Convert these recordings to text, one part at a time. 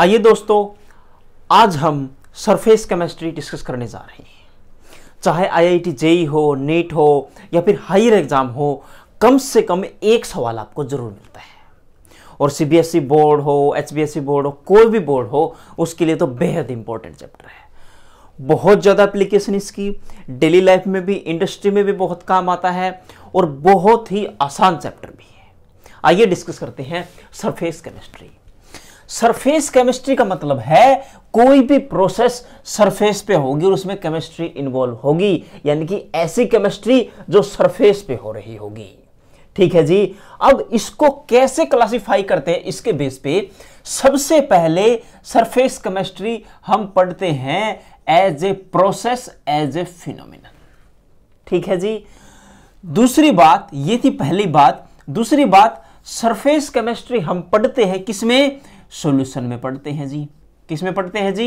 आइए दोस्तों आज हम सरफेस केमिस्ट्री डिस्कस करने जा रहे हैं चाहे आईआईटी जेई e हो नेट e हो या फिर हायर एग्जाम हो कम से कम एक सवाल आपको जरूर मिलता है और सीबीएसई e बोर्ड हो एचबीएसई बोर्ड हो कोई भी बोर्ड हो उसके लिए तो बेहद इंपॉर्टेंट चैप्टर है बहुत ज़्यादा एप्लीकेशन इसकी डेली लाइफ में भी इंडस्ट्री में भी बहुत काम आता है और बहुत ही आसान चैप्टर भी है आइए डिस्कस करते हैं सरफेस केमिस्ट्री सरफेस केमिस्ट्री का मतलब है कोई भी प्रोसेस सरफेस पे होगी और उसमें केमिस्ट्री इन्वॉल्व होगी यानी कि ऐसी केमिस्ट्री जो सरफेस पे हो रही होगी ठीक है जी अब इसको कैसे क्लासिफाई करते हैं इसके बेस पे सबसे पहले सरफेस केमिस्ट्री हम पढ़ते हैं as a process as a phenomenon ठीक है जी दूसरी बात ये थी पहली बात दूसरी बात सरफेस केमिस्ट्री हम पढ़ते हैं किसमें सॉल्यूशन में पढ़ते हैं जी किसमें पढ़ते हैं जी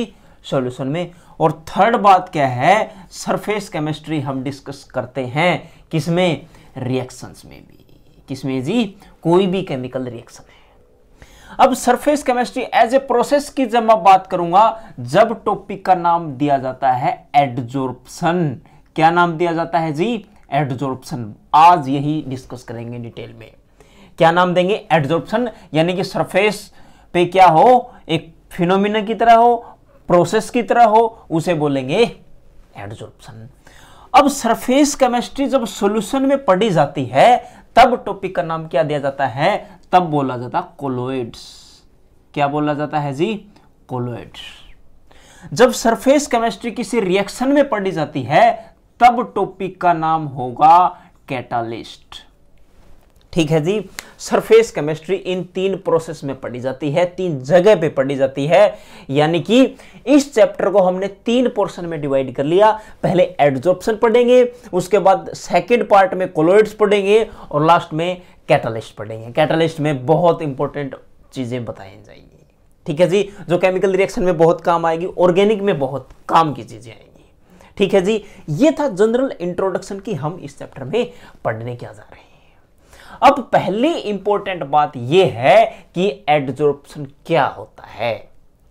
सॉल्यूशन में और थर्ड बात क्या है सरफेस केमिस्ट्री हम डिस्कस करते हैं किसमें रिएक्शंस में भी किसमें जी कोई भी केमिकल रिएक्शन है अब surface chemistry as a process की जब मैं बात करूंगा जब टॉपिक का नाम दिया जाता है एडजोर्प्शन क्या नाम दिया जाता है जी एडजोर्प्शन आज यही डिस्कस करेंगे डिटेल में क्या नाम देंगे एड्जॉर्प्शन यानी कि सरफेस पे क्या हो एक फिनोमिना की तरह हो प्रोसेस की तरह हो उसे बोलेंगे एड्जॉर्प्शन अब सरफेस केमिस्ट्री जब सॉल्यूशन में पढ़ी जाती है तब टॉपिक का नाम क्या दिया जाता है तब बोला जाता कोलोइड्स क्या बोला जाता है जी कोलोइड्स जब सरफेस केमिस्ट्री किसी रिएक्शन में पढ़ी जाती है तब टॉपिक का नाम होगा कैटालिस्ट ठीक है जी सरफेस केमिस्ट्री इन तीन प्रोसेस में पढ़ी जाती है तीन जगह पे पढ़ी जाती है यानी कि इस चैप्टर को हमने तीन पोर्शन में डिवाइड कर लिया पहले एड्जॉर्प्शन पढ़ेंगे उसके बाद सेकंड पार्ट में कोलोइड्स पढ़ेंगे और लास्ट में कैटलिस्ट पढ़ेंगे कैटलिस्ट में बहुत इंपॉर्टेंट चीज़ें बताई जाएंगी ठीक है जी जो केमिकल रिएक्शन में बहुत काम आएगी ऑर्गेनिक में बहुत काम की चीज़ें आएंगी ठीक है जी ये था जनरल इंट्रोडक्शन की हम इस चैप्टर में पढ़ने क्या जा रहे हैं अब पहली इंपॉर्टेंट बात यह है कि एडजॉर्प्शन क्या होता है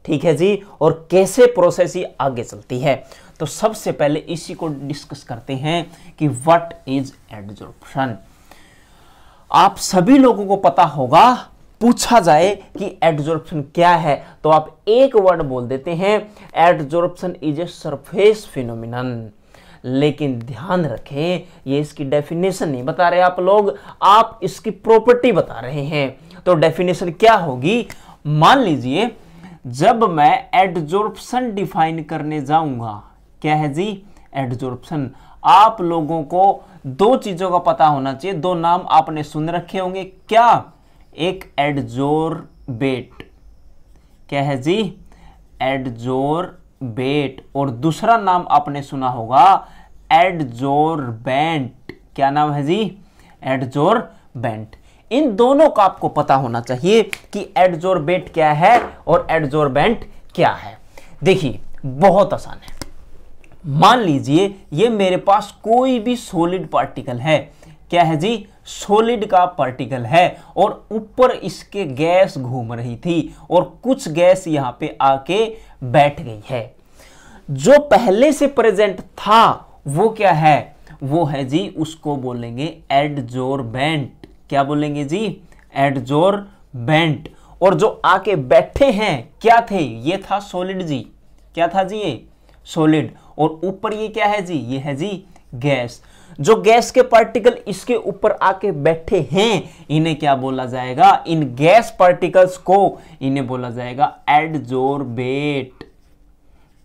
ठीक है जी और कैसे प्रोसेस ही आगे चलती है तो सबसे पहले इसी को डिस्कस करते हैं कि व्हाट इज एडजॉर्प्शन आप सभी लोगों को पता होगा पूछा जाए कि एड्जॉर्प्शन क्या है तो आप एक वर्ड बोल देते हैं adsorption is a surface phenomenon लेकिन ध्यान रखें ये इसकी डेफिनेशन नहीं बता रहे आप लोग आप इसकी प्रॉपर्टी बता रहे हैं तो डेफिनेशन क्या होगी मान लीजिए जब मैं एडजोर्प्शन डिफाइन करने जाऊंगा क्या है जी एडजोर्प्शन आप लोगों को दो चीजों का पता होना चाहिए दो नाम आपने सुन रखे होंगे क्या एक एडजोर्बेट क्या है जी एडजोर बेट और दूसरा नाम आपने सुना होगा एडजोर बेंट क्या नाम है जी एडजोर बेंट इन दोनों का आपको पता होना चाहिए कि एडजोर बेट क्या है और एडजोर बेंट क्या है देखिए बहुत आसान है मान लीजिए ये मेरे पास कोई भी सोलिड पार्टिकल है क्या है जी सॉलिड का पार्टिकल है और ऊपर इसके गैस घूम रही थी और कुछ गैस यहां पे आके बैठ गई है जो पहले से प्रेजेंट था वो क्या है वो है जी उसको बोलेंगे एडजोर बैंट क्या बोलेंगे जी एडजोर बैंट और जो आके बैठे हैं क्या थे ये था सॉलिड जी क्या था जी ये सॉलिड और ऊपर ये क्या है जी ये है जी गैस जो गैस के पार्टिकल इसके ऊपर आके बैठे हैं इन्हें क्या बोला जाएगा इन गैस पार्टिकल्स को इन्हें बोला जाएगा एडजोरबेट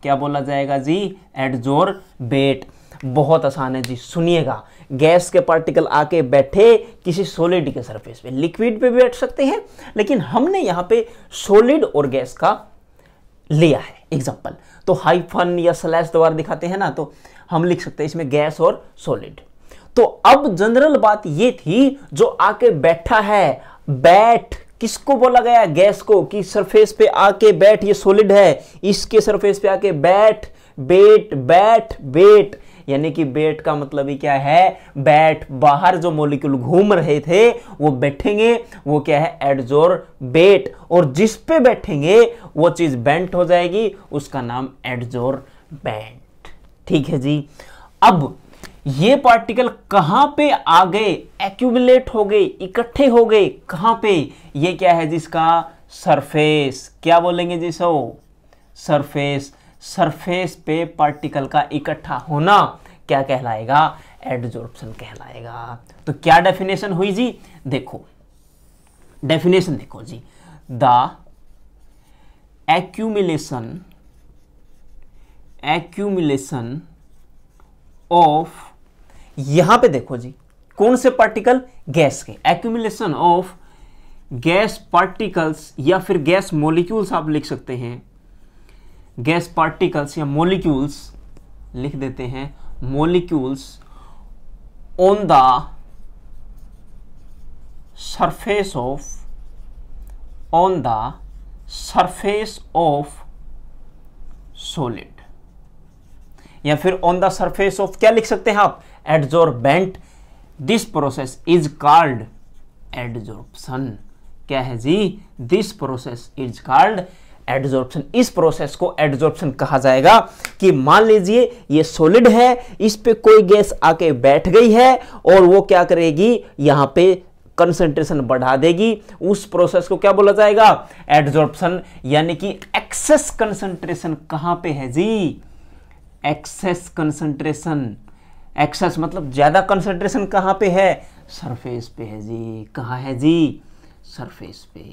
क्या बोला जाएगा जी एडजोरबेट बहुत आसान है जी सुनिएगा गैस के पार्टिकल आके बैठे किसी सोलिड के सरफेस पे लिक्विड पे बैठ सकते हैं लेकिन हमने यहां पे सोलिड और गैस का लिया है एग्जाम्पल तो हाइफन या स्लैश द्वारा दिखाते हैं ना तो हम लिख सकते हैं इसमें गैस और सॉलिड तो अब जनरल बात ये थी जो आके बैठा है बैठ किसको बोला गया गैस को कि सरफेस पे आके बैठ ये सॉलिड है इसके सरफेस पे आके बैठ बेट बैठ बेट यानी कि बेट का मतलब ही क्या है बैठ बाहर जो मोलिक्यूल घूम रहे थे वो बैठेंगे वो क्या है एडजोर बेट और जिस पे बैठेंगे वो चीज बेंट हो जाएगी उसका नाम एडजोर बैंड ठीक है जी अब ये पार्टिकल कहां पे आ गए एक्यूमुलेट हो गए इकट्ठे हो गए कहां पे ये क्या है जिसका सरफेस क्या बोलेंगे जी सो सरफेस सरफेस पे पार्टिकल का इकट्ठा होना क्या कहलाएगा एडजोर्प्शन कहलाएगा तो क्या डेफिनेशन हुई जी देखो डेफिनेशन देखो जी द एक्यूमिलेशन एक्यूमुलेशन ऑफ यहां पे देखो जी कौन से पार्टिकल गैस के एक्यूमुलेशन ऑफ गैस पार्टिकल्स या फिर गैस मॉलिक्यूल्स आप लिख सकते हैं गैस पार्टिकल्स या मॉलिक्यूल्स लिख देते हैं molecules on the surface of on the surface of solid या फिर ऑन द सरफेस ऑफ क्या लिख सकते हैं आप adsorbent this process is called adsorption क्या है जी this process is called adsorption इस प्रोसेस को एडजॉर्प्शन कहा जाएगा कि मान लीजिए ये सॉलिड है इस पे कोई गैस आके बैठ गई है और वो क्या करेगी यहां पे कंसंट्रेशन बढ़ा देगी उस प्रोसेस को क्या बोला जाएगा एडजॉर्प्शन यानी कि एक्सेस कंसंट्रेशन कहां पे है जी एक्सेस कंसंट्रेशन एक्सेस मतलब ज़्यादा कंसंट्रेशन कहाँ पे है सरफेस पे है जी कहाँ है जी सरफेस पे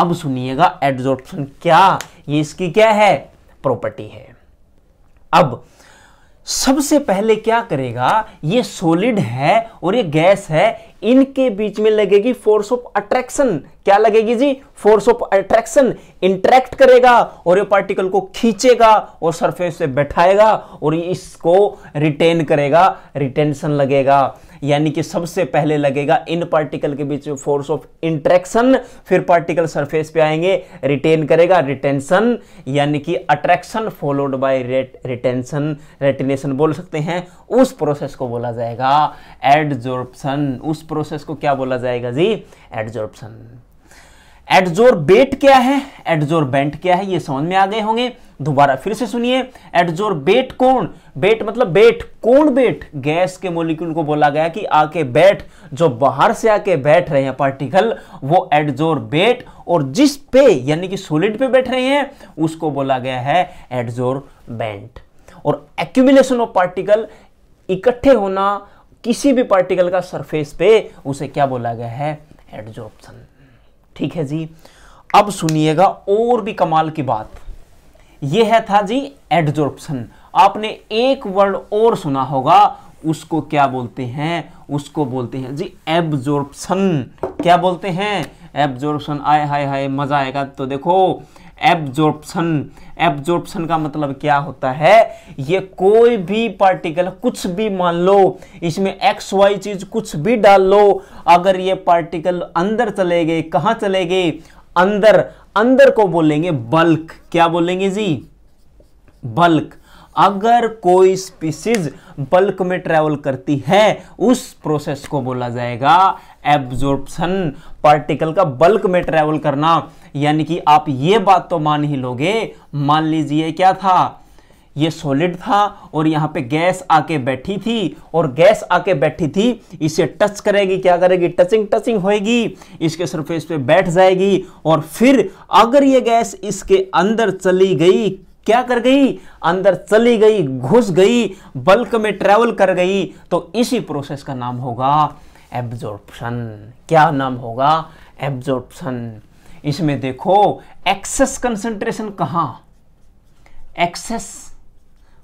अब सुनिएगा एड्जॉर्प्शन क्या ये इसकी क्या है प्रॉपर्टी है अब सबसे पहले क्या करेगा ये सॉलिड है और ये गैस है इनके बीच में लगेगी फोर्स ऑफ अट्रैक्शन क्या लगेगी जी फोर्स ऑफ अट्रैक्शन इंट्रैक्ट करेगा और ये पार्टिकल को खींचेगा और सरफेस से बैठाएगा और इसको रिटेन करेगा रिटेंशन लगेगा यानी कि सबसे पहले लगेगा इन पार्टिकल के बीच फोर्स ऑफ इंट्रैक्शन फिर पार्टिकल सरफेस पे आएंगे रिटेन करेगा रिटेंशन यानी कि attraction followed by retention retention बोल सकते हैं उस प्रोसेस को बोला जाएगा एडजॉर्प्शन उस प्रोसेस को क्या बोला जाएगा जी एडजॉर्प्शन एडजोरबेट क्या है एडजोरबेंट क्या है ये समझ में आ गए होंगे दोबारा फिर से सुनिए एडजोरबेट कौन बेट मतलब बेट कौन बेट गैस के मोलिक्यूल को बोला गया कि आके बैठ जो बाहर से आके बैठ रहे हैं पार्टिकल वो एडजोरबेट और जिस पे यानी कि सोलिड पे बैठ रहे हैं उसको बोला गया है एडजोरबेंट और एक्यूमुलेशन ऑफ पार्टिकल इकट्ठे होना किसी भी पार्टिकल का सरफेस पे उसे क्या बोला गया है एडजॉर्प्शन ठीक है जी अब सुनिएगा और भी कमाल की बात यह है था जी एडजॉर्प्शन आपने एक वर्ड और सुना होगा उसको क्या बोलते हैं उसको बोलते हैं जी एब्जॉर्प्शन क्या बोलते हैं एब्जॉर्प्शन आए हाय हाय मजा आएगा तो देखो एब्जॉर्प्शन एब्जॉर्प्शन का मतलब क्या होता है ये कोई भी पार्टिकल कुछ भी मान लो इसमें एक्स वाई चीज कुछ भी डाल लो अगर ये पार्टिकल अंदर चले गए कहां चले गए अंदर अंदर को बोलेंगे बल्क क्या बोलेंगे जी बल्क अगर कोई स्पीसीज बल्क में ट्रेवल करती है उस प्रोसेस को बोला जाएगा एब्जॉर्प्शन पार्टिकल का बल्क में ट्रेवल करना यानी कि आप ये बात तो मान ही लोगे मान लीजिए क्या था ये सॉलिड था और यहाँ पे गैस आके बैठी थी और गैस आके बैठी थी इसे टच करेगी क्या करेगी टचिंग टचिंग होएगी इसके सरफेस पे बैठ जाएगी और फिर अगर ये गैस इसके अंदर चली गई क्या कर गई अंदर चली गई घुस गई बल्क में ट्रेवल कर गई तो इसी प्रोसेस का नाम होगा एब्जॉर्प्शन क्या नाम होगा एब्जॉर्प्शन इसमें देखो एक्सेस कंसंट्रेशन कहाँ एक्सेस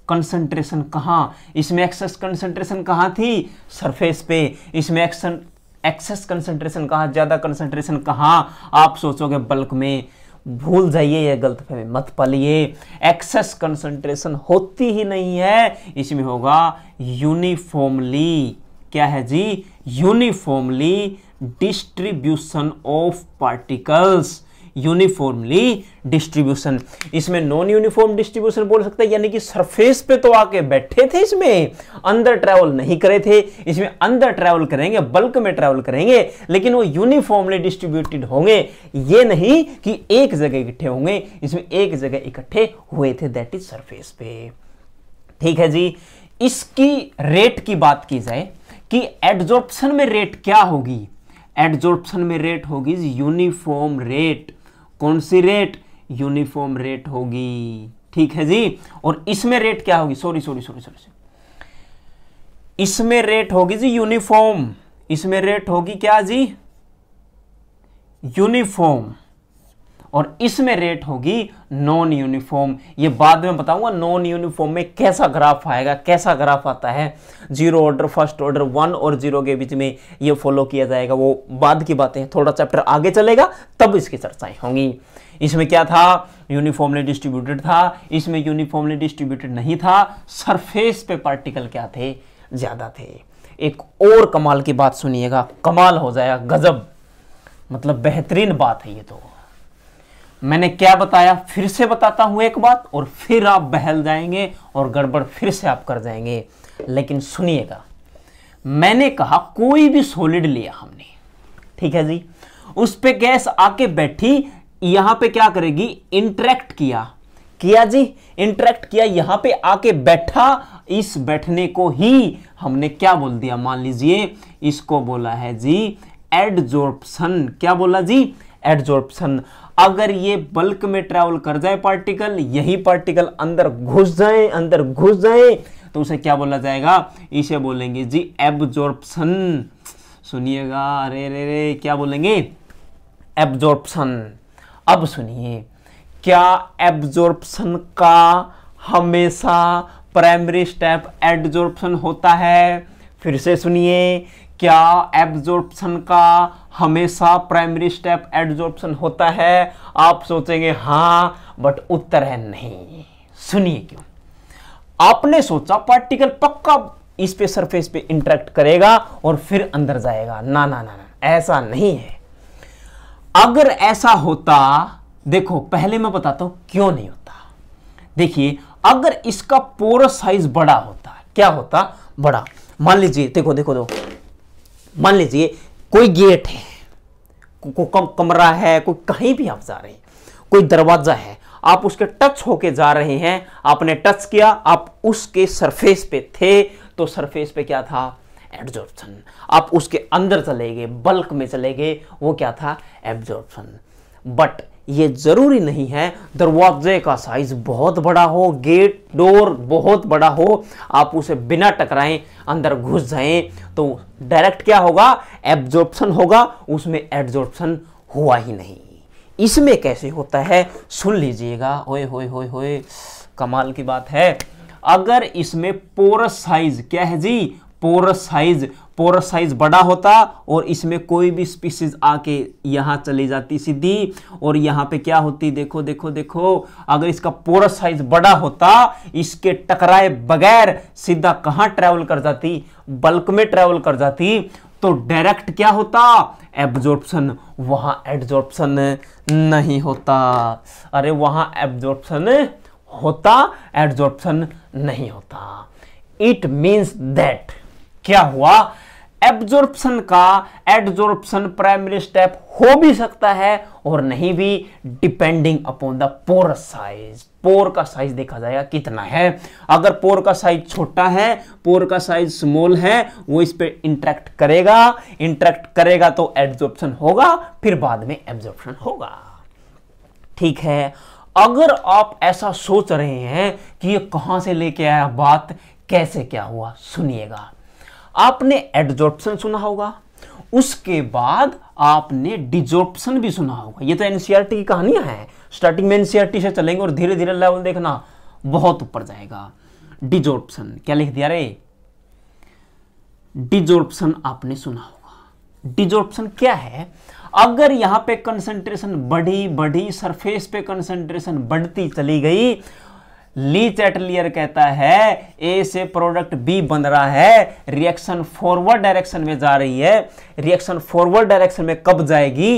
कंसंट्रेशन कहाँ इसमें एक्सेस कंसंट्रेशन कहाँ थी सरफेस पे इसमें एक्सन एक्सेस कंसंट्रेशन कहाँ ज़्यादा कंसंट्रेशन कहाँ आप सोचोगे बल्क में भूल जाइए यह गलत फहमी मत पलिए एक्सेस कंसंट्रेशन होती ही नहीं है इसमें होगा यूनिफॉर्मली क्या है जी uniformly distribution of particles uniformly distribution इसमें नॉन यूनिफॉर्म डिस्ट्रीब्यूशन बोल सकते हैं यानी कि सरफेस पे तो आके बैठे थे इसमें अंदर ट्रैवल नहीं करे थे इसमें अंदर ट्रैवल करेंगे बल्क में ट्रैवल करेंगे लेकिन वो यूनिफॉर्मली डिस्ट्रीब्यूटेड होंगे ये नहीं कि एक जगह इकट्ठे होंगे इसमें एक जगह इकट्ठे हुए थे दैट इज सरफेस पे ठीक है जी इसकी रेट की बात की जाए कि एड्जॉर्प्शन में रेट क्या होगी एड्जॉर्प्शन में रेट होगी यूनिफॉर्म रेट कौन सी रेट यूनिफॉर्म रेट होगी ठीक है जी और इसमें रेट क्या होगी सॉरी सॉरी सॉरी सॉरी इसमें रेट होगी जी यूनिफॉर्म इसमें रेट होगी क्या जी यूनिफॉर्म और इसमें रेट होगी नॉन यूनिफॉर्म ये बाद में बताऊंगा नॉन यूनिफॉर्म में कैसा ग्राफ आएगा कैसा ग्राफ आता है zero order first order one और जीरो के बीच में ये फॉलो किया जाएगा वो बाद की बातें हैं थोड़ा चैप्टर आगे चलेगा तब इसकी चर्चाएं होंगी इसमें क्या था यूनिफॉर्मली डिस्ट्रीब्यूटेड था इसमें यूनिफॉर्मली डिस्ट्रीब्यूटेड नहीं था सरफेस पे पार्टिकल क्या थे ज़्यादा थे एक और कमाल की बात सुनिएगा कमाल हो जाएगा गजब मतलब बेहतरीन बात है ये तो मैंने क्या बताया फिर से बताता हूं एक बात और फिर आप बहल जाएंगे और गड़बड़ फिर से आप कर जाएंगे लेकिन सुनिएगा मैंने कहा कोई भी सोलिड लिया हमने ठीक है जी उस पर गैस आके बैठी यहां पे क्या करेगी इंटरेक्ट किया किया जी इंटरेक्ट किया यहां पे आके बैठा इस बैठने को ही हमने क्या बोल दिया मान लीजिए इसको बोला है जी एडजोर्प्शन क्या बोला जी एडजोर्प्शन अगर ये बल्क में ट्रेवल कर जाए पार्टिकल यही पार्टिकल अंदर घुस जाए अंदर घुस जाए तो उसे क्या बोला जाएगा इसे बोलेंगे जी एब्जॉर्प्शन सुनिएगा अरे रे रे क्या बोलेंगे एब्जॉर्प्शन अब सुनिए क्या एब्जॉर्प्शन का हमेशा प्राइमरी स्टेप एड्जॉर्प्शन होता है फिर से सुनिए क्या एब्जॉर्प्शन का हमेशा प्राइमरी स्टेप एब्जॉर्प्शन होता है आप सोचेंगे हाँ बट उत्तर है नहीं सुनिए क्यों आपने सोचा पार्टिकल पक्का इस पे सरफेस पे इंटरेक्ट करेगा और फिर अंदर जाएगा ना ना ना ना ऐसा नहीं है अगर ऐसा होता देखो पहले मैं बताता हूं क्यों नहीं होता देखिए अगर इसका पोरस साइज बड़ा होता क्या होता बड़ा मान लीजिए देखो देखो देखो मान लीजिए कोई गेट है को, को, कमरा है कोई कहीं भी आप जा रहे हैं कोई दरवाज़ा है आप उसके टच होके जा रहे हैं आपने टच किया आप उसके सरफेस पे थे तो सरफेस पे क्या था एब्जॉर्प्शन आप उसके अंदर चले गए बल्क में चले गए वो क्या था एब्जॉर्प्शन बट ये ज़रूरी नहीं है दरवाजे का साइज़ बहुत बड़ा हो गेट डोर बहुत बड़ा हो आप उसे बिना टकराएं अंदर घुस जाएं तो डायरेक्ट क्या होगा एब्जॉर्प्शन होगा उसमें एब्जॉर्प्शन हुआ ही नहीं इसमें कैसे होता है सुन लीजिएगा ओए होए होए होए कमाल की बात है अगर इसमें पोरस साइज क्या है जी पोरस साइज पोरस साइज बड़ा होता और इसमें कोई भी स्पीसीज आके यहाँ चली जाती सीधी और यहाँ पे क्या होती देखो देखो देखो अगर इसका पोरस साइज बड़ा होता इसके टकराए बगैर सीधा कहाँ ट्रैवल कर जाती बल्क में ट्रैवल कर जाती तो डायरेक्ट क्या होता एब्जॉर्प्शन वहां एब्जॉर्प्शन नहीं होता अरे वहां एब्जॉर्प्शन होता एब्जॉर्प्शन नहीं होता इट मीन्स दैट क्या हुआ एब्जॉर्प्शन का एडजॉर्प्शन प्राइमरी स्टेप हो भी सकता है और नहीं भी depending upon the pore size pore का साइज देखा जाएगा कितना है अगर पोर का साइज छोटा है पोर का साइज स्मॉल है वो इस पर इंट्रैक्ट करेगा इंट्रैक्ट करेगा तो एड्जॉर्प्शन होगा फिर बाद में एब्जॉर्प्शन होगा ठीक है अगर आप ऐसा सोच रहे हैं कि ये कहां से लेके आया बात कैसे क्या हुआ सुनिएगा आपने एडजॉर्प्शन सुना होगा उसके बाद आपने डिजॉर्प्शन भी सुना होगा ये तो एनसीआरटी e की कहानियां हैं स्टार्टिंग में एनसीआरटी e से चलेंगे और धीरे धीरे लेवल देखना बहुत ऊपर जाएगा डिजॉर्प्शन क्या लिख दिया रे डिजॉर्प्शन आपने सुना होगा डिजॉर्प्शन क्या है अगर यहां पे कंसंट्रेशन बढ़ी बढ़ी सरफेस पे कंसंट्रेशन बढ़ती चली गई ली चैटलियर कहता है ए से प्रोडक्ट बी बन रहा है रिएक्शन फॉरवर्ड डायरेक्शन में जा रही है रिएक्शन फॉरवर्ड डायरेक्शन में कब जाएगी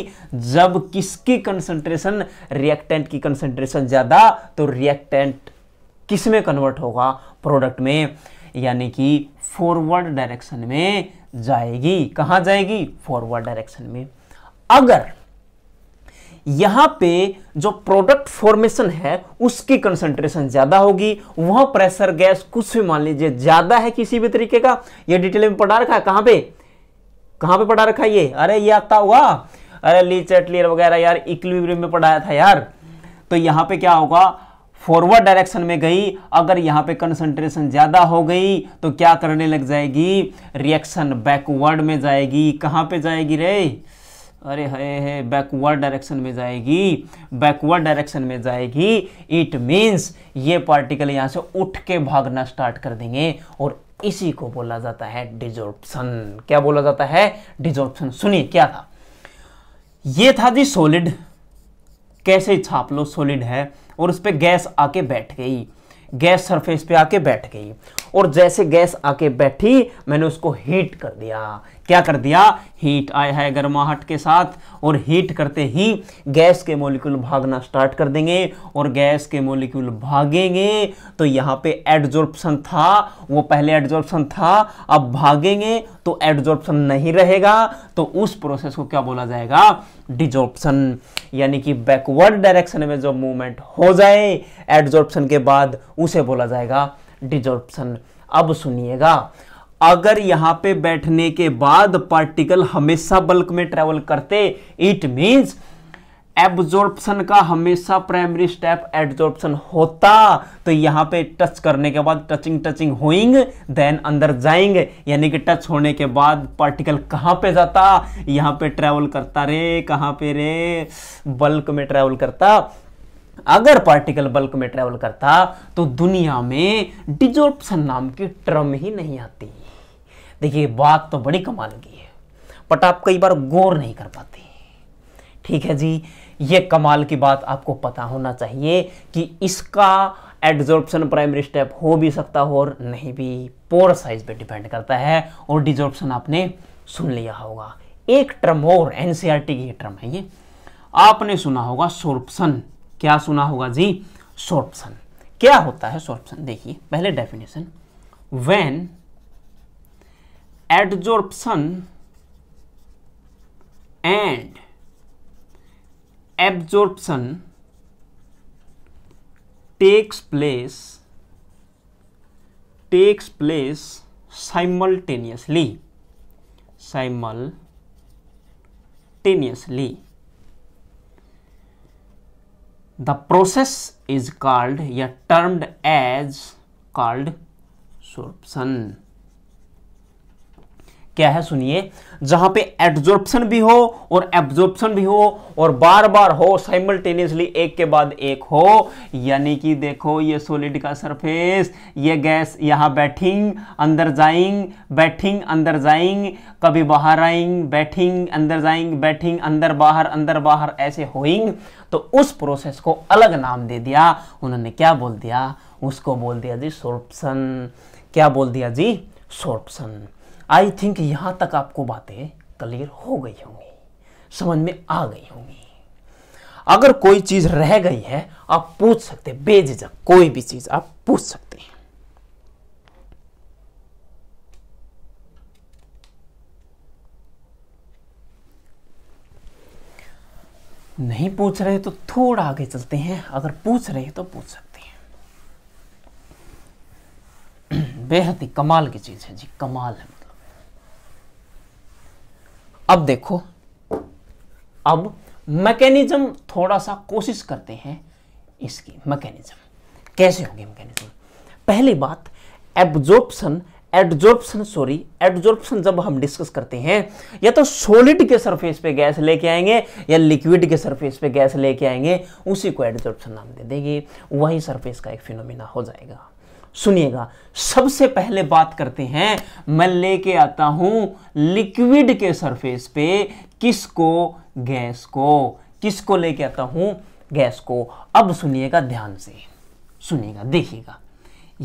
जब किसकी कंसंट्रेशन रिएक्टेंट की कंसंट्रेशन ज़्यादा तो रिएक्टेंट किस में कन्वर्ट होगा प्रोडक्ट में यानी कि फॉरवर्ड डायरेक्शन में जाएगी कहां जाएगी फॉरवर्ड डायरेक्शन में अगर यहां पे जो प्रोडक्ट फॉर्मेशन है उसकी कंसंट्रेशन ज्यादा होगी वह प्रेशर गैस कुछ भी मान लीजिए ज्यादा है किसी भी तरीके का ये डिटेल में पढ़ा रखा है कहां पे कहां पे पढ़ा रखा है ये अरे ये आता हुआ अरे ली चटलियर वगैरह यार इक्विलिब्रियम में पढ़ाया था यार तो यहां पे क्या होगा फॉरवर्ड डायरेक्शन में गई अगर यहां पे कंसंट्रेशन ज़्यादा हो गई तो क्या करने लग जाएगी रिएक्शन बैकवर्ड में जाएगी कहां पे जाएगी रे अरे हे हे बैकवर्ड डायरेक्शन में जाएगी बैकवर्ड डायरेक्शन में जाएगी इट मीन्स ये पार्टिकल यहाँ से उठ के भागना स्टार्ट कर देंगे और इसी को बोला जाता है डिजोर्प्शन क्या बोला जाता है डिजोर्प्शन सुनिए क्या था ये था जी सॉलिड कैसे छाप लो सॉलिड है और उस पर गैस आके बैठ गई गैस सरफेस पे आके बैठ गई और जैसे गैस आके बैठी मैंने उसको हीट कर दिया क्या कर दिया हीट आया है गर्माहट के साथ और हीट करते ही गैस के मोलिक्यूल भागना स्टार्ट कर देंगे और गैस के मोलिक्यूल भागेंगे तो यहाँ पे एडजॉर्प्शन था वो पहले एडजॉर्प्शन था अब भागेंगे तो एडजॉर्प्शन नहीं रहेगा तो उस प्रोसेस को क्या बोला जाएगा डिजॉर्प्शन यानी कि बैकवर्ड डायरेक्शन में जो मूवमेंट हो जाए एडजॉर्प्शन के बाद उसे बोला जाएगा डिजॉर्प्शन अब सुनिएगा अगर यहां पे बैठने के बाद पार्टिकल हमेशा बल्क में ट्रेवल करते इट मींस एब्जॉर्प्शन का हमेशा प्राइमरी स्टेप एब्जॉर्प्शन होता तो यहाँ पे टच करने के बाद टचिंग टचिंग होइंग देन अंदर जाएंगे यानी कि टच होने के बाद पार्टिकल कहां पे जाता यहां पे ट्रेवल करता रे कहां पे रे बल्क में ट्रेवल करता अगर पार्टिकल बल्क में ट्रेवल करता तो दुनिया में डिजोर्प्शन नाम की टर्म ही नहीं आती देखिए बात तो बड़ी कमाल की है बट आप कई बार गौर नहीं कर पाते ठीक है जी ये कमाल की बात आपको पता होना चाहिए कि इसका एडजॉर्प्शन प्राइमरी स्टेप हो भी सकता हो और नहीं भी पोर साइज पे डिपेंड करता है और डिजॉर्प्शन आपने सुन लिया होगा एक ट्रम और एनसीआरटी e की ट्रम है ये आपने सुना होगा सोर्प्शन क्या सुना होगा जी सोर्प्शन क्या होता है सोर्प्शन देखिए पहले definition when adsorption and absorption place takes place simultaneously simultaneously the process is called yeah termed as called sorption क्या है सुनिए जहां पे एड्जॉर्प्शन भी हो और एब्जॉर्प्शन भी हो और बार बार हो साइमल्टेनियसली एक के बाद एक हो यानी कि देखो ये सोलिड का सरफेस ये गैस यहां बैठिंग अंदर जाइंग बैठिंग अंदर जाइंग कभी बाहर आइंग बैठिंग अंदर जाइंग बैठिंग अंदर बाहर अंदर बाहर ऐसे होइंग तो उस प्रोसेस को अलग नाम दे दिया उन्होंने क्या बोल दिया उसको बोल दिया जी सोर्प्सन क्या बोल दिया जी सोर्प्सन आई थिंक यहाँ तक आपको बातें क्लियर हो गई होंगी समझ में आ गई होंगी अगर कोई चीज रह गई है आप पूछ सकते हैं बेझिझक कोई भी चीज आप पूछ सकते हैं नहीं पूछ रहे तो थोड़ा आगे चलते हैं अगर पूछ रहे हैं तो पूछ सकते हैं बेहद ही कमाल की चीज है जी कमाल है अब देखो अब मैकेनिज्म थोड़ा सा कोशिश करते हैं इसकी मैकेनिज्म कैसे होगी मैकेनिज्म पहली बात एब्जॉर्प्शन एडजॉर्प्शन सॉरी एडजॉर्प्शन जब हम डिस्कस करते हैं या तो सॉलिड के सरफेस पे गैस लेके आएंगे या लिक्विड के सरफेस पे गैस लेके आएंगे उसी को एड्जॉर्प्शन नाम दे देंगे वही सरफेस का एक फिनोमिना हो जाएगा सुनिएगा सबसे पहले बात करते हैं मैं लेके आता हूं लिक्विड के सरफेस पे किसको गैस को किसको लेके आता हूं गैस को अब सुनिएगा ध्यान से सुनिएगा देखिएगा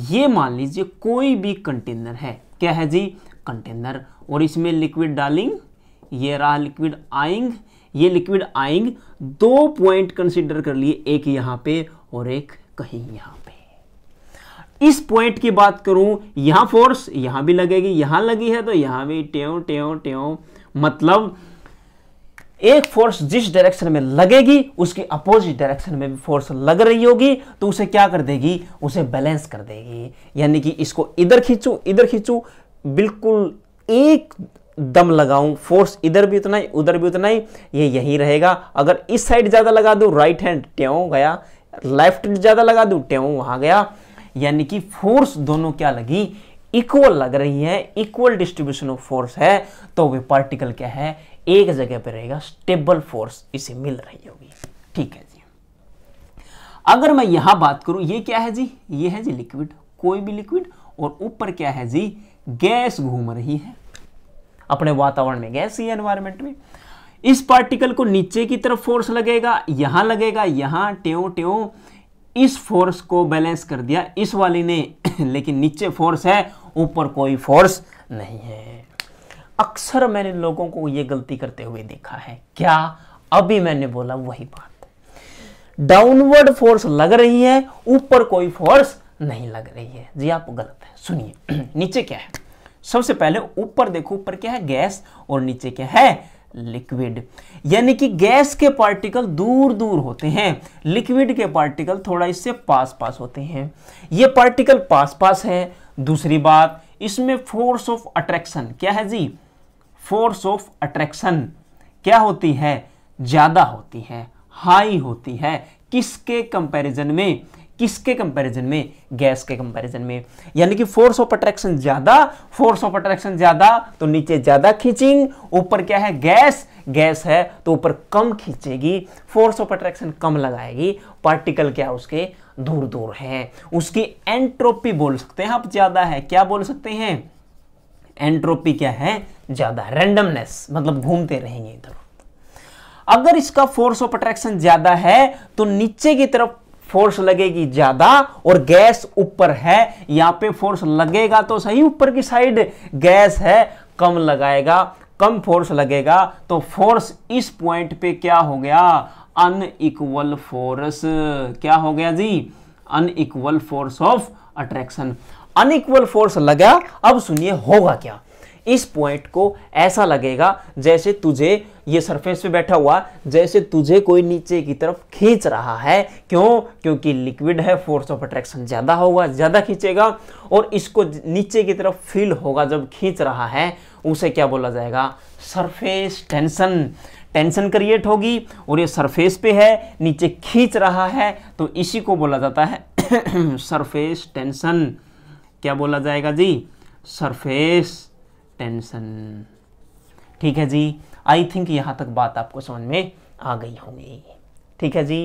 ये मान लीजिए कोई भी कंटेनर है क्या है जी कंटेनर और इसमें लिक्विड डालिंग ये रहा लिक्विड आइंग ये लिक्विड आइंग दो पॉइंट कंसीडर कर लिए एक यहां पे और एक कहीं यहां इस पॉइंट की बात करूं यहां फोर्स यहां भी लगेगी यहां लगी है तो यहां भी ट्यों ट्यों ट्यों मतलब एक फोर्स जिस डायरेक्शन में लगेगी उसके अपोजिट डायरेक्शन में भी फोर्स लग रही होगी तो उसे क्या कर देगी उसे बैलेंस कर देगी यानी कि इसको इधर खींचू इधर खींचू बिल्कुल एक दम लगाऊं फोर्स इधर भी उतना ही उधर भी उतना ही ये यही रहेगा अगर इस साइड ज़्यादा लगा दू राइट हैंड ट्यों गया लेफ्ट ज़्यादा लगा दू ट्यों वहां गया यानी कि फोर्स दोनों क्या लगी इक्वल लग रही है इक्वल डिस्ट्रीब्यूशन ऑफ फोर्स है तो वे पार्टिकल क्या है एक जगह पर रहेगा स्टेबल फोर्स इसे मिल रही होगी ठीक है जी अगर मैं यहां बात करूं ये क्या है जी ये है जी लिक्विड कोई भी लिक्विड और ऊपर क्या है जी गैस घूम रही है अपने वातावरण में गैस ही एनवायरमेंट में इस पार्टिकल को नीचे की तरफ फोर्स लगेगा यहां लगेगा यहां ट्यो ट्यो इस फोर्स को बैलेंस कर दिया इस वाली ने लेकिन नीचे फोर्स है ऊपर कोई फोर्स नहीं है अक्सर मैंने लोगों को यह गलती करते हुए देखा है क्या अभी मैंने बोला वही बात डाउनवर्ड फोर्स लग रही है ऊपर कोई फोर्स नहीं लग रही है जी आप गलत है सुनिए नीचे क्या है सबसे पहले ऊपर देखो ऊपर क्या है गैस और नीचे क्या है लिक्विड यानी कि गैस के पार्टिकल दूर दूर होते हैं लिक्विड के पार्टिकल थोड़ा इससे पास पास होते हैं ये पार्टिकल पास पास है दूसरी बात इसमें फोर्स ऑफ अट्रैक्शन क्या है जी फोर्स ऑफ अट्रैक्शन क्या होती है ज़्यादा होती है हाई होती है किसके कंपैरिजन में किसके कंपैरिजन में गैस के कंपैरिजन में यानी कि फोर्स ऑफ अट्रैक्शन ज्यादा फोर्स ऑफ अट्रैक्शन ज्यादा तो नीचे ज्यादा खींचिंग ऊपर क्या है गैस गैस है तो ऊपर कम खींचेगी फोर्स ऑफ अट्रैक्शन कम लगाएगी पार्टिकल क्या उसके दूर दूर है उसकी एंट्रोपी बोल सकते हैं आप ज्यादा है क्या बोल सकते हैं एंट्रोपी क्या है ज्यादा रेंडमनेस मतलब घूमते रहेंगे इधर अगर इसका फोर्स ऑफ अट्रैक्शन ज्यादा है तो नीचे की तरफ फोर्स लगेगी ज्यादा और गैस ऊपर है यहाँ पे फोर्स लगेगा तो सही ऊपर की साइड गैस है कम लगाएगा कम फोर्स लगेगा तो फोर्स इस पॉइंट पे क्या हो गया अनइक्वल फोर्स क्या हो गया जी unequal force of attraction unequal force लगा अब सुनिए होगा क्या इस पॉइंट को ऐसा लगेगा जैसे तुझे ये सरफेस पे बैठा हुआ जैसे तुझे कोई नीचे की तरफ खींच रहा है क्यों क्योंकि लिक्विड है फोर्स ऑफ अट्रैक्शन ज़्यादा होगा ज़्यादा खींचेगा और इसको नीचे की तरफ फील होगा जब खींच रहा है उसे क्या बोला जाएगा सरफेस टेंशन टेंशन क्रिएट होगी और ये सरफेस पे है नीचे खींच रहा है तो इसी को बोला जाता है सरफेस टेंशन क्या बोला जाएगा जी सरफेस टेंशन ठीक है जी आई थिंक यहाँ तक बात आपको समझ में आ गई होंगी ठीक है जी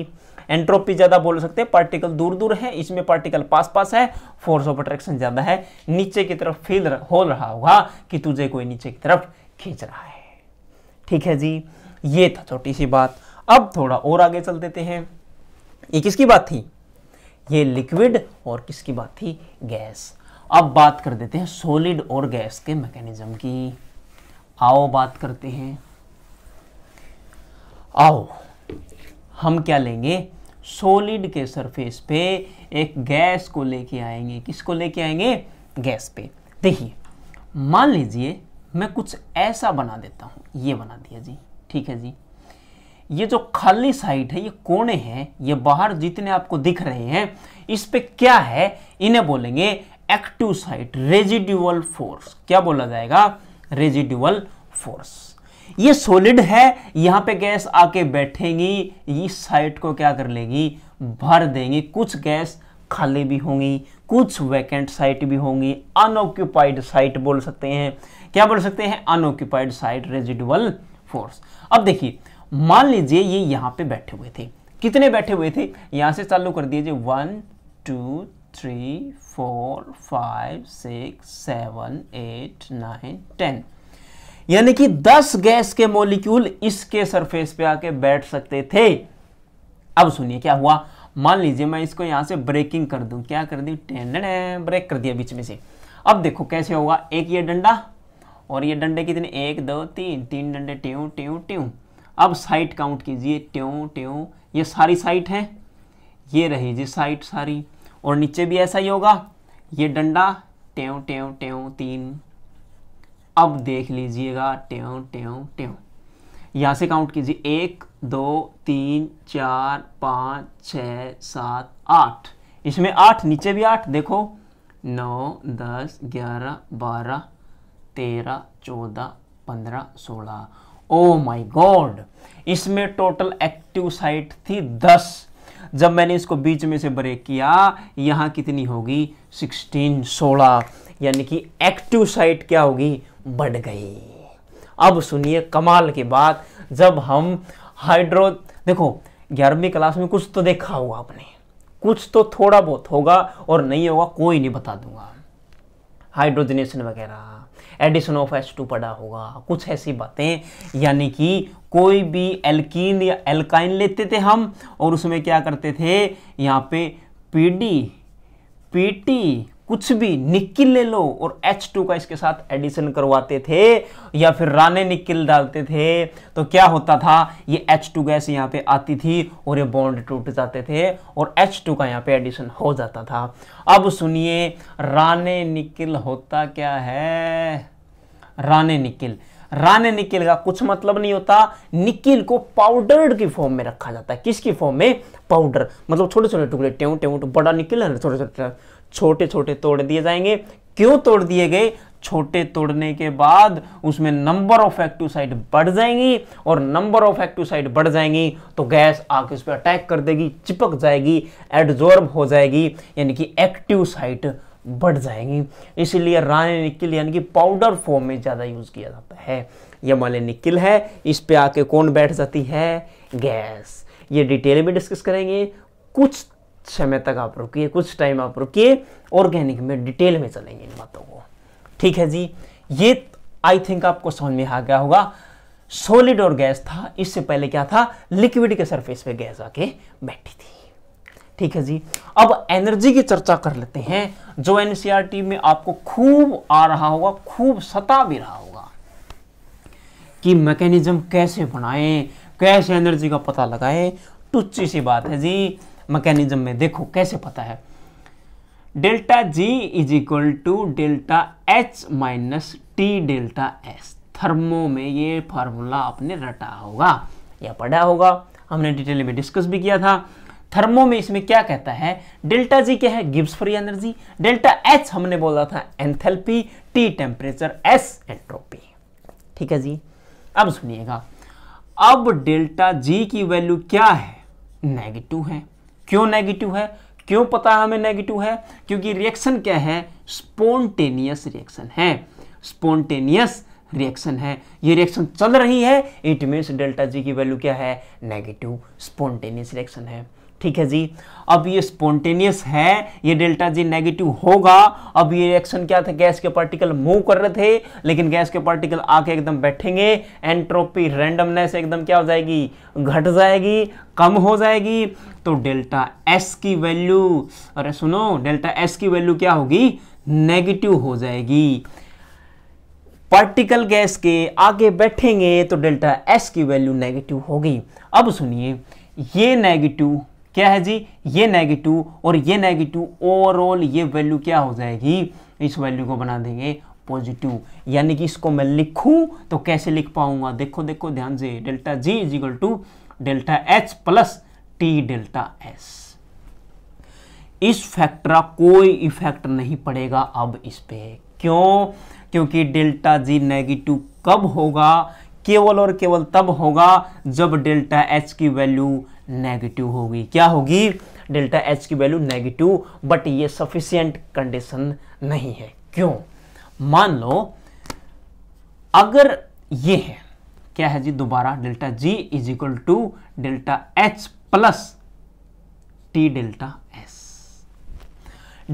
एंट्रोपी ज़्यादा बोल सकते हैं पार्टिकल दूर दूर है इसमें पार्टिकल पास पास है फोर्स ऑफ अट्रैक्शन ज़्यादा है नीचे की तरफ फील हो रहा होगा कि तुझे कोई नीचे की तरफ खींच रहा है ठीक है जी ये था छोटी सी बात अब थोड़ा और आगे चल देते हैं ये किसकी बात थी ये लिक्विड और किसकी बात थी गैस अब बात कर देते हैं सोलिड और गैस के मैकेनिज्म की आओ बात करते हैं आओ हम क्या लेंगे सोलिड के सरफेस पे एक गैस को लेके आएंगे किसको लेके आएंगे गैस पे देखिए मान लीजिए मैं कुछ ऐसा बना देता हूँ ये बना दिया जी ठीक है जी ये जो खाली साइड है ये कोने हैं ये बाहर जितने आपको दिख रहे हैं इस पे क्या है इन्हें बोलेंगे एक्टिव साइट रेजिड्यूअल फोर्स क्या बोला जाएगा रेजिड्यूअल फोर्स ये सॉलिड है यहाँ पे गैस आके बैठेंगी इस साइड को क्या कर लेगी भर देंगी कुछ गैस खाली भी होंगी कुछ वैकेंट साइट भी होंगी अनऑक्यूपाइड साइट बोल सकते हैं क्या बोल सकते हैं अनऑक्यूपाइड साइट रेजिडुअल फोर्स अब देखिए मान लीजिए ये यहाँ पे बैठे हुए थे कितने बैठे हुए थे यहां से चालू कर दीजिए one two three four five six seven eight nine ten यानी कि 10 गैस के मोलिक्यूल इसके सरफेस पे आके बैठ सकते थे अब सुनिए क्या हुआ मान लीजिए मैं इसको यहां से ब्रेकिंग कर दूं क्या कर दी टेंडन ब्रेक कर दिया बीच में से अब देखो कैसे होगा एक ये डंडा और ये डंडे कितने एक दो तीन तीन डंडे ट्यू ट्यू ट्यू अब साइट काउंट कीजिए ट्यू ट्यू ये सारी साइट है ये रही जी साइट सारी और नीचे भी ऐसा ही होगा ये डंडा ट्यू ट्यू ट्यू तीन अब देख लीजिएगा ट्यों ट्यों ट्यों यहाँ से काउंट कीजिए एक दो तीन चार पाँच छ सात आठ इसमें आठ नीचे भी आठ देखो नौ दस ग्यारह बारह तेरह चौदह पंद्रह सोलह ओ माय गॉड इसमें टोटल एक्टिव साइट थी दस जब मैंने इसको बीच में से ब्रेक किया यहाँ कितनी होगी सिक्सटीन सोलह यानी कि एक्टिव साइट क्या होगी बढ़ गई अब सुनिए कमाल की बात जब हम हाइड्रो देखो ग्यारहवीं क्लास में कुछ तो देखा होगा आपने कुछ तो थोड़ा बहुत होगा और नहीं होगा कोई नहीं बता दूंगा हाइड्रोजनेशन वगैरह एडिशन ऑफ एस टू पढ़ा होगा कुछ ऐसी बातें यानी कि कोई भी एल्कीन या एल्काइन लेते थे हम और उसमें क्या करते थे यहाँ पे पीडी पीटी कुछ भी निकिल ले लो और H2 का इसके साथ एडिशन करवाते थे या फिर राने निकिल डालते थे तो क्या होता था ये H2 गैस यहाँ पे आती थी और ये बॉन्ड टूट जाते थे और H2 का यहाँ पे एडिशन हो जाता था अब सुनिए राने निकिल होता क्या है राने निकिल राने निकिल का कुछ मतलब नहीं होता निकिल को पाउडर्ड की फॉर्म में रखा जाता है किसकी फॉर्म में पाउडर मतलब छोटे छोटे टुकड़े टेव टेव तो बड़ा निकिल है छोटे छोटे छोटे छोटे तोड़ दिए जाएंगे क्यों तोड़ दिए गए छोटे तोड़ने के बाद उसमें नंबर ऑफ साइड बढ़ जाएंगी और नंबर ऑफ एक्टिवसाइड बढ़ जाएंगी तो गैस आके उस पर अटैक कर देगी चिपक जाएगी एडजॉर्ब हो जाएगी यानी कि एक्टिव साइट बढ़ जाएंगी इसलिए राय निकिल यानी कि पाउडर फॉर्म में ज़्यादा यूज़ किया जाता है यह माले निकिल है इस पे आके कौन बैठ जाती है गैस ये डिटेल में डिस्कस करेंगे कुछ समय तक आप रुकिए कुछ टाइम आप रुकिए ऑर्गेनिक में डिटेल में चलेंगे इन बातों को ठीक है जी ये आई थिंक आपको समझ में आ गया होगा सॉलिड और गैस था इससे पहले क्या था लिक्विड के सरफेस पे गैस आके बैठी थी ठीक है जी अब एनर्जी की चर्चा कर लेते हैं जो एनसीआर e में आपको खूब आ रहा होगा खूब सता भी रहा होगा कि मैकेनिज्म कैसे बनाए कैसे एनर्जी का पता लगाए टुच्ची सी बात है जी मैकेनिज्म में देखो कैसे पता है delta G is equal to delta H minus T delta S thermo में ये फार्मूला आपने रटा होगा या पढ़ा होगा हमने डिटेल में डिस्कस भी किया था थर्मो में इसमें क्या कहता है डेल्टा जी क्या है Gibbs free energy delta H हमने बोला था enthalpy T temperature S entropy ठीक है जी अब सुनिएगा अब डेल्टा जी की वैल्यू क्या है नेगेटिव है क्यों नेगेटिव है क्यों पता है हमें नेगेटिव है क्योंकि रिएक्शन क्या है स्पोन्टेनियस रिएक्शन है स्पोन्टेनियस रिएक्शन है ये रिएक्शन चल रही है इट मीन्स डेल्टा जी की वैल्यू क्या है नेगेटिव स्पोन्टेनियस रिएक्शन है ठीक है जी अब ये स्पॉन्टेनियस है ये डेल्टा जी नेगेटिव होगा अब ये रिएक्शन क्या था गैस के पार्टिकल मूव कर रहे थे लेकिन गैस के पार्टिकल आके एकदम बैठेंगे एंट्रोपी रैंडमनेस एकदम क्या हो जाएगी घट जाएगी कम हो जाएगी तो डेल्टा एस की वैल्यू अरे सुनो डेल्टा एस की वैल्यू क्या होगी नेगेटिव हो जाएगी पार्टिकल गैस के आगे बैठेंगे तो डेल्टा एस की वैल्यू नेगेटिव होगी अब सुनिए ये नेगेटिव क्या है जी ये नेगेटिव और ये नेगेटिव ओवरऑल ये वैल्यू क्या हो जाएगी इस वैल्यू को बना देंगे पॉजिटिव यानी कि इसको मैं लिखूं तो कैसे लिख पाऊंगा देखो देखो ध्यान से delta G is equal to delta H plus T delta S इस फैक्टर का कोई इफेक्ट नहीं पड़ेगा अब इस पे क्यों क्योंकि डेल्टा जी नेगेटिव कब होगा केवल और केवल तब होगा जब डेल्टा एच की वैल्यू नेगेटिव होगी क्या होगी डेल्टा एच की वैल्यू नेगेटिव बट ये सफिशियंट कंडीशन नहीं है क्यों मान लो अगर ये है क्या है जी दोबारा delta G is equal to delta H plus T delta S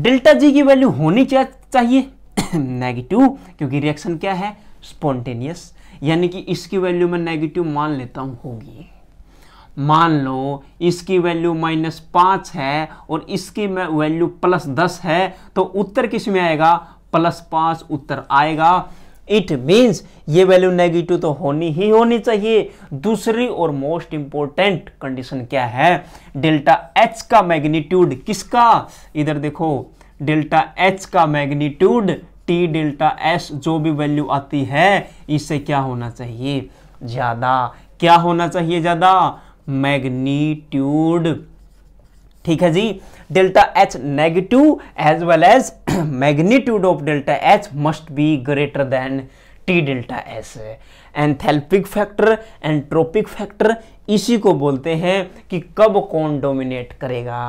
delta G की वैल्यू होनी चाहिए नेगेटिव क्योंकि रिएक्शन क्या है स्पॉन्टेनियस यानी कि इसकी वैल्यू मैं नेगेटिव मान लेता हूं होगी मान लो इसकी वैल्यू माइनस पाँच है और इसकी वैल्यू प्लस दस है तो उत्तर किस में आएगा प्लस पाँच उत्तर आएगा इट मीन्स ये वैल्यू नेगेटिव तो होनी ही होनी चाहिए दूसरी और मोस्ट इंपॉर्टेंट कंडीशन क्या है डेल्टा एच का मैग्नीट्यूड किसका इधर देखो डेल्टा एच का मैग्नीट्यूड टी डेल्टा एस जो भी वैल्यू आती है इससे क्या होना चाहिए ज़्यादा क्या होना चाहिए ज़्यादा मैग्नीट्यूड ठीक है जी delta H negative as well as magnitude of delta H must be greater than T delta S enthalpic factor entropic factor इसी को बोलते हैं कि कब कौन डोमिनेट करेगा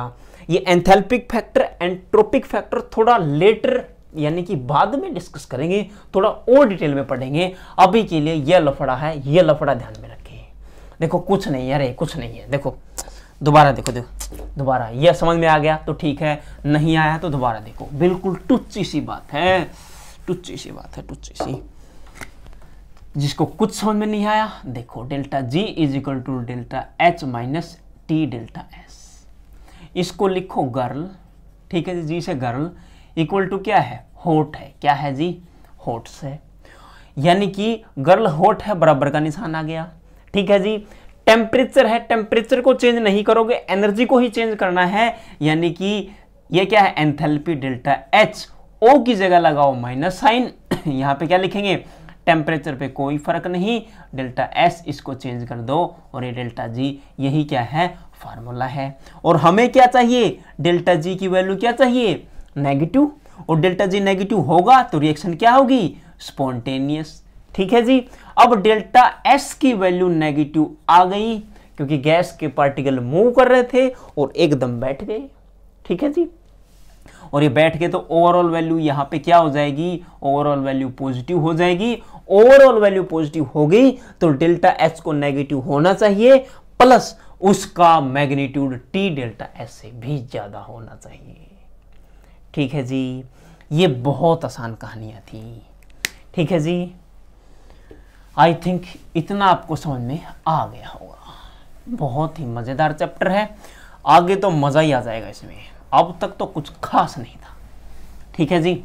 ये एंथेल्पिक फैक्टर एंट्रोपिक फैक्टर थोड़ा लेटर यानी कि बाद में डिस्कस करेंगे थोड़ा और डिटेल में पढ़ेंगे अभी के लिए यह लफड़ा है यह लफड़ा ध्यान में रखें देखो कुछ नहीं है अरे कुछ नहीं है देखो दोबारा देखो देखो दोबारा यह समझ में आ गया तो ठीक है नहीं आया तो दोबारा देखो बिल्कुल टुच्ची सी बात है टुच्ची सी बात है टुच्ची सी जिसको कुछ समझ में नहीं आया देखो delta G is equal to delta H minus T delta S इसको लिखो गर्ल ठीक है जी जी से गर्ल इक्वल टू क्या है होट है क्या है जी होट्स है यानी कि गर्ल होट है बराबर का निशान आ गया ठीक है जी टेम्परेचर है टेम्परेचर को चेंज नहीं करोगे एनर्जी को ही चेंज करना है यानी कि ये क्या है एंथेल्पी डेल्टा एच ओ की जगह लगाओ माइनस साइन यहाँ पे क्या लिखेंगे टेम्परेचर पे कोई फर्क नहीं डेल्टा एस इसको चेंज कर दो और ये डेल्टा जी यही क्या है फार्मूला है और हमें क्या चाहिए डेल्टा जी की वैल्यू क्या चाहिए नेगेटिव और डेल्टा जी नेगेटिव होगा तो रिएक्शन क्या होगी स्पॉन्टेनियस ठीक है जी अब डेल्टा एस की वैल्यू नेगेटिव आ गई क्योंकि गैस के पार्टिकल मूव कर रहे थे और एकदम बैठ गए ठीक है जी और ये बैठ गए तो ओवरऑल वैल्यू यहां पे क्या हो जाएगी ओवरऑल वैल्यू पॉजिटिव हो जाएगी ओवरऑल वैल्यू पॉजिटिव हो गई तो डेल्टा एस को नेगेटिव होना चाहिए प्लस उसका मैग्नीट्यूड टी डेल्टा एस से भी ज़्यादा होना चाहिए ठीक है जी ये बहुत आसान कहानियां थी ठीक है जी आई थिंक इतना आपको समझ में आ गया होगा बहुत ही मज़ेदार चैप्टर है आगे तो मज़ा ही आ जाएगा इसमें अब तक तो कुछ खास नहीं था ठीक है जी